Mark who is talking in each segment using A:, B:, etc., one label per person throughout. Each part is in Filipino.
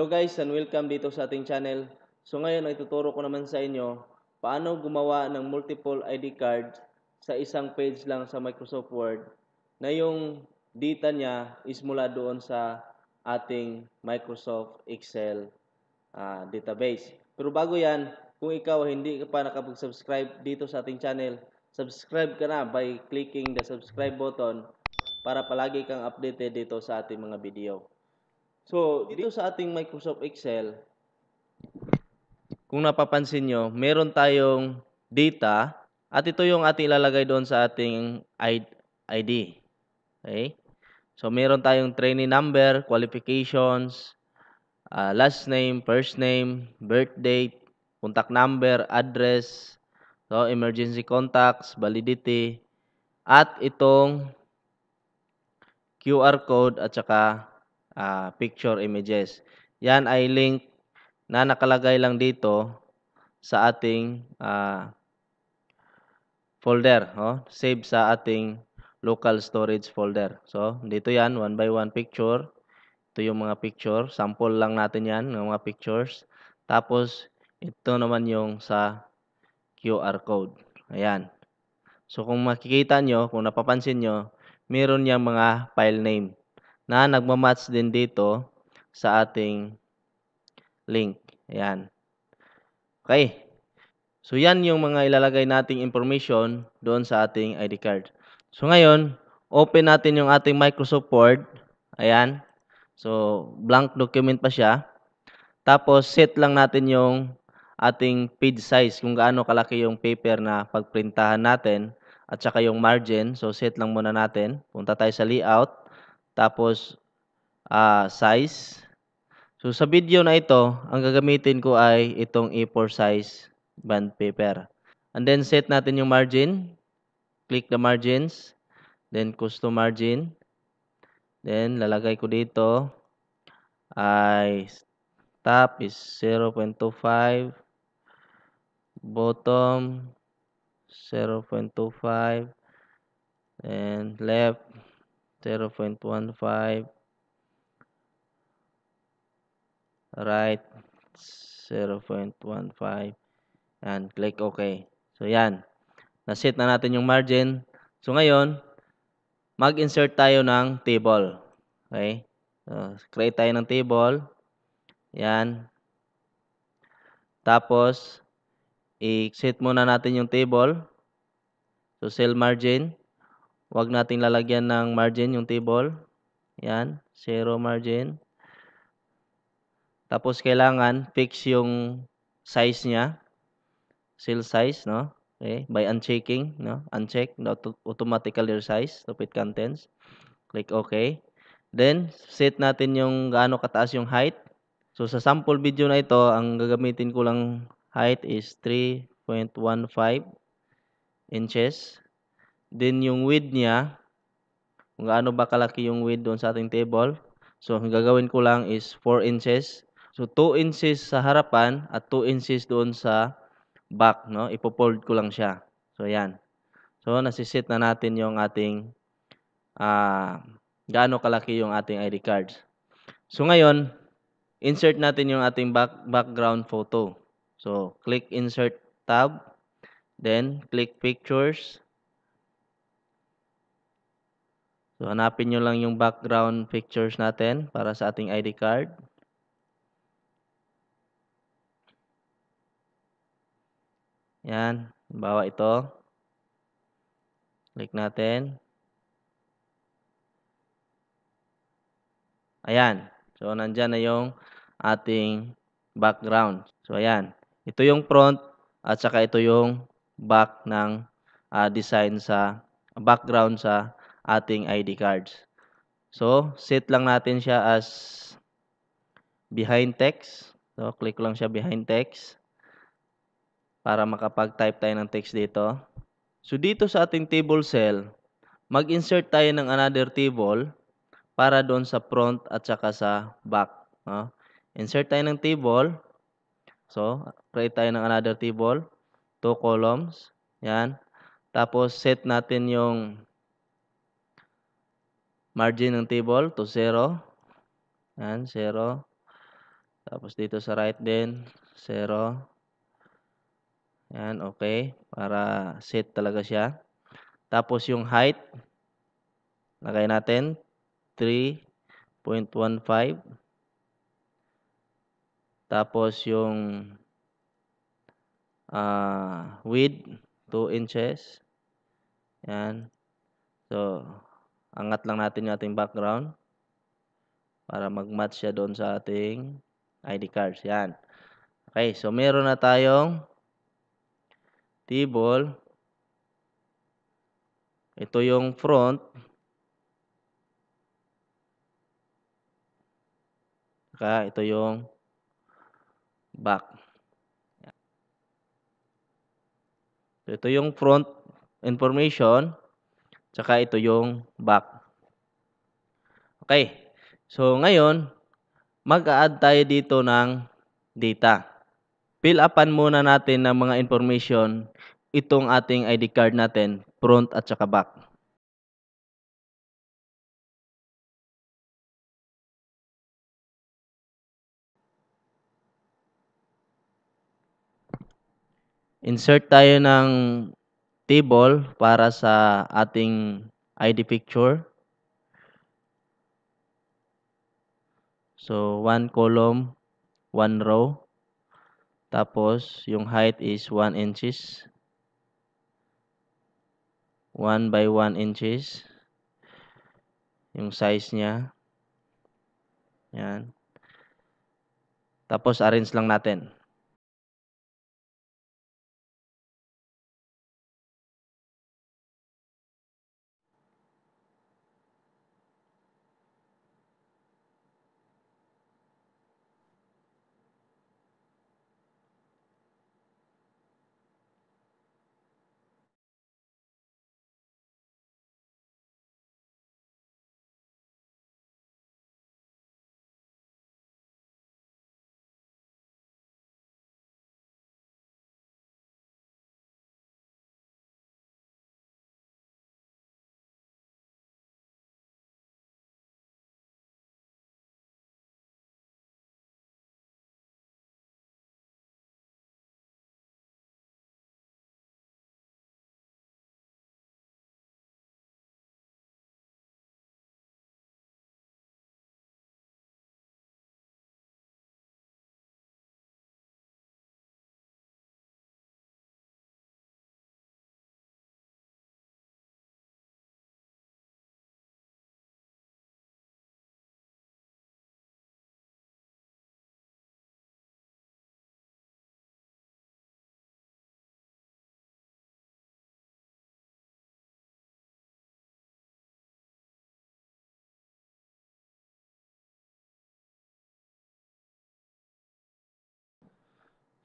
A: Hello guys and welcome dito sa ating channel. So ngayon ay tuturo ko naman sa inyo paano gumawa ng multiple ID card sa isang page lang sa Microsoft Word na yung data niya is mula doon sa ating Microsoft Excel uh, database. Pero bago yan, kung ikaw hindi ka pa nakapag-subscribe dito sa ating channel, subscribe ka na by clicking the subscribe button para palagi kang updated dito sa ating mga video. So, dito sa ating Microsoft Excel, kung napapansin nyo, meron tayong data at ito yung ating ilalagay doon sa ating ID. Okay? So, meron tayong trainee number, qualifications, uh, last name, first name, birth date, contact number, address, so emergency contacts, validity, at itong QR code at saka uh, picture images. Yan ay link na nakalagay lang dito sa ating uh, folder. Oh, save sa ating local storage folder. So, dito yan, one by one picture. Ito yung mga picture. Sample lang natin yan, ng mga pictures. Tapos, ito naman yung sa QR code. Ayan. So, kung makikita nyo, kung napapansin nyo, meron niyang mga file name na nagmamatch din dito sa ating link. Ayan. Okay. So, yan yung mga ilalagay nating information doon sa ating ID card. So, ngayon, open natin yung ating Microsoft Word. Ayan. So, blank document pa siya. Tapos, set lang natin yung ating page size, kung gaano kalaki yung paper na pagprintahan natin at saka yung margin. So, set lang muna natin. Punta tayo sa layout tapos uh, size. So sa video na ito, ang gagamitin ko ay itong A4 size band paper. And then set natin yung margin. Click the margins. Then custom margin. Then lalagay ko dito ay top is 0.25 bottom 0.25 and left 0.15 right 0.15 and click OK so yan na-set na natin yung margin so ngayon mag-insert tayo ng table okay so, create tayo ng table yan tapos i-set muna natin yung table so cell margin Huwag natin lalagyan ng margin yung table. Yan, zero margin. Tapos kailangan fix yung size niya. Seal size, no? Okay, by unchecking, no? Uncheck no, automatically resize fit contents. Click OK. Then set natin yung gaano kataas yung height. So sa sample video na ito, ang gagamitin ko lang height is 3.15 inches. Then yung width niya, kung gaano ba kalaki yung width doon sa ating table. So, ang gagawin ko lang is 4 inches. So, 2 inches sa harapan at 2 inches doon sa back. No? Ipo-fold ko lang siya. So, yan. So, nasisit na natin yung ating uh, gaano kalaki yung ating ID cards. So, ngayon, insert natin yung ating back, background photo. So, click Insert tab. Then, click Pictures. So, hanapin nyo lang yung background pictures natin para sa ating ID card. Yan. Bawa ito. Click natin. Ayan. So, nandyan na yung ating background. So, ayan. Ito yung front at saka ito yung back ng uh, design sa background sa ating ID cards. So, set lang natin siya as behind text. So, click lang siya behind text para makapag-type tayo ng text dito. So, dito sa ating table cell, mag-insert tayo ng another table para doon sa front at saka sa back. No? insert tayo ng table. So, create tayo ng another table. Two columns. Yan. Tapos, set natin yung margin ng table to 0. Ayan, 0. Tapos dito sa right din, 0. Ayan, okay. Para set talaga siya. Tapos yung height, lagay natin 3.15. Tapos yung uh, width, 2 inches. Ayan. So, Angat lang natin yung ating background para mag-match siya doon sa ating ID cards. Yan. Okay, so meron na tayong table. Ito yung front. Saka ito yung back. ito yung front information. Tsaka ito yung back. Okay. So, ngayon, mag-add tayo dito ng data. Fill upan muna natin ng mga information itong ating ID card natin, front at tsaka back. Insert tayo ng table para sa ating ID picture. So, one column, one row. Tapos, yung height is 1 inches. 1 by 1 inches. Yung size niya. Yan. Tapos, arrange lang natin.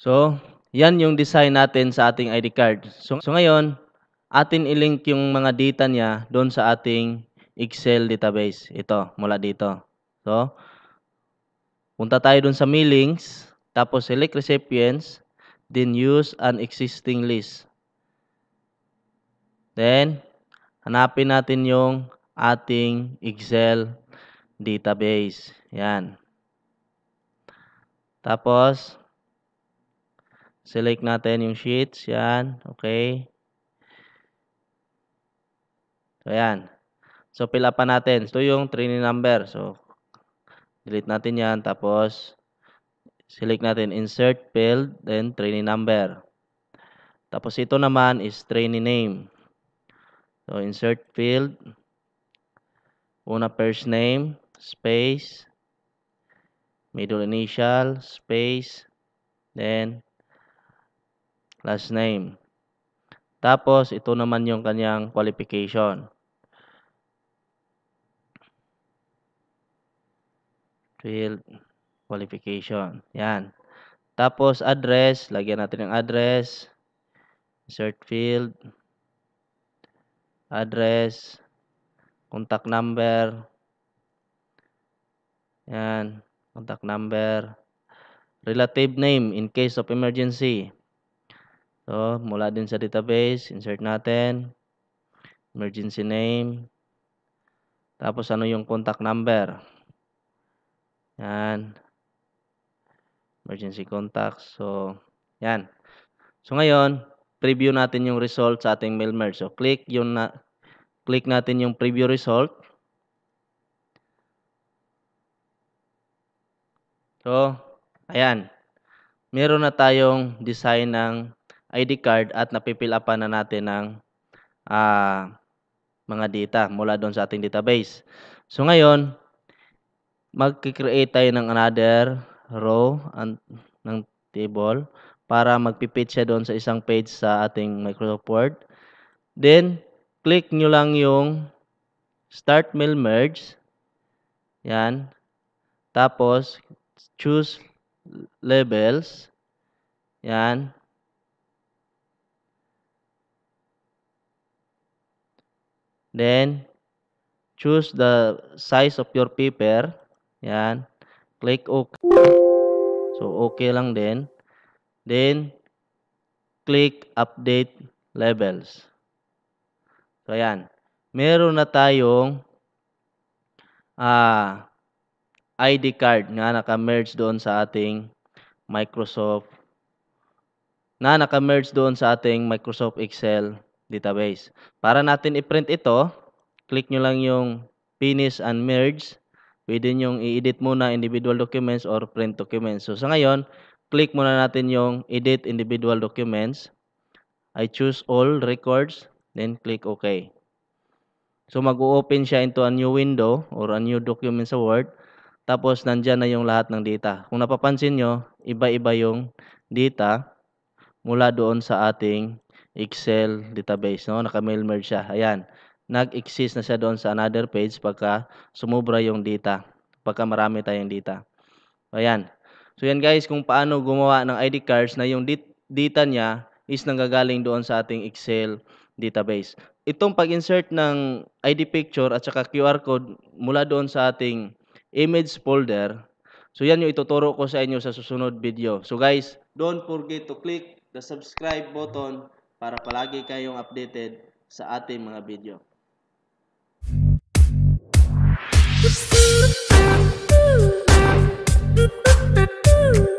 A: So, yan yung design natin sa ating ID card. So, so ngayon, atin ilink yung mga data niya doon sa ating Excel database. Ito, mula dito. So, punta tayo doon sa My tapos select recipients, then use an existing list. Then, hanapin natin yung ating Excel database. Yan. Tapos, Select natin yung sheets. Yan. Okay. So, yan. So, fill up natin. Ito yung training number. So, delete natin yan. Tapos, select natin insert field, then training number. Tapos, ito naman is training name. So, insert field. Una first name, space, middle initial, space, then last name. Tapos, ito naman yung kanyang qualification. Field qualification. Yan. Tapos, address. Lagyan natin ng address. Insert field. Address. Contact number. Yan. Contact number. Relative name in case of emergency. So, mula din sa database, insert natin. Emergency name. Tapos, ano yung contact number? Yan. Emergency contact. So, yan. So, ngayon, preview natin yung result sa ating mail merge. So, click, yung na click natin yung preview result. So, ayan. Meron na tayong design ng ID card at napipill upan na natin ng uh, mga data mula doon sa ating database. So ngayon, magkikreate tayo ng another row and, ng table para magpipit siya doon sa isang page sa ating Microsoft Word. Then, click nyo lang yung Start Mail Merge. Yan. Tapos, choose levels. Yan. Then, choose the size of your paper. Yan. Click OK. So, okay lang din. Then, click Update Levels. So, yan. Meron na tayong ah, ID card na naka-merge doon sa ating Microsoft na naka-merge doon sa ating Microsoft Excel database. Para natin i-print ito, click nyo lang yung finish and merge. Pwede nyo i-edit muna individual documents or print documents. So sa ngayon, click muna natin yung edit individual documents. I choose all records, then click OK. So mag-open siya into a new window or a new document sa Word. Tapos nandiyan na yung lahat ng data. Kung napapansin nyo, iba-iba yung data mula doon sa ating Excel database, no? Naka-mail merge siya. Ayan. Nag-exist na siya doon sa another page pagka sumubra yung data. Pagka marami tayong data. Ayan. So yan guys, kung paano gumawa ng ID cards na yung data niya is nanggagaling doon sa ating Excel database. Itong pag-insert ng ID picture at saka QR code mula doon sa ating image folder, So yan yung ituturo ko sa inyo sa susunod video. So guys, don't forget to click the subscribe button para palagi kayong updated sa ating mga video. Ooh,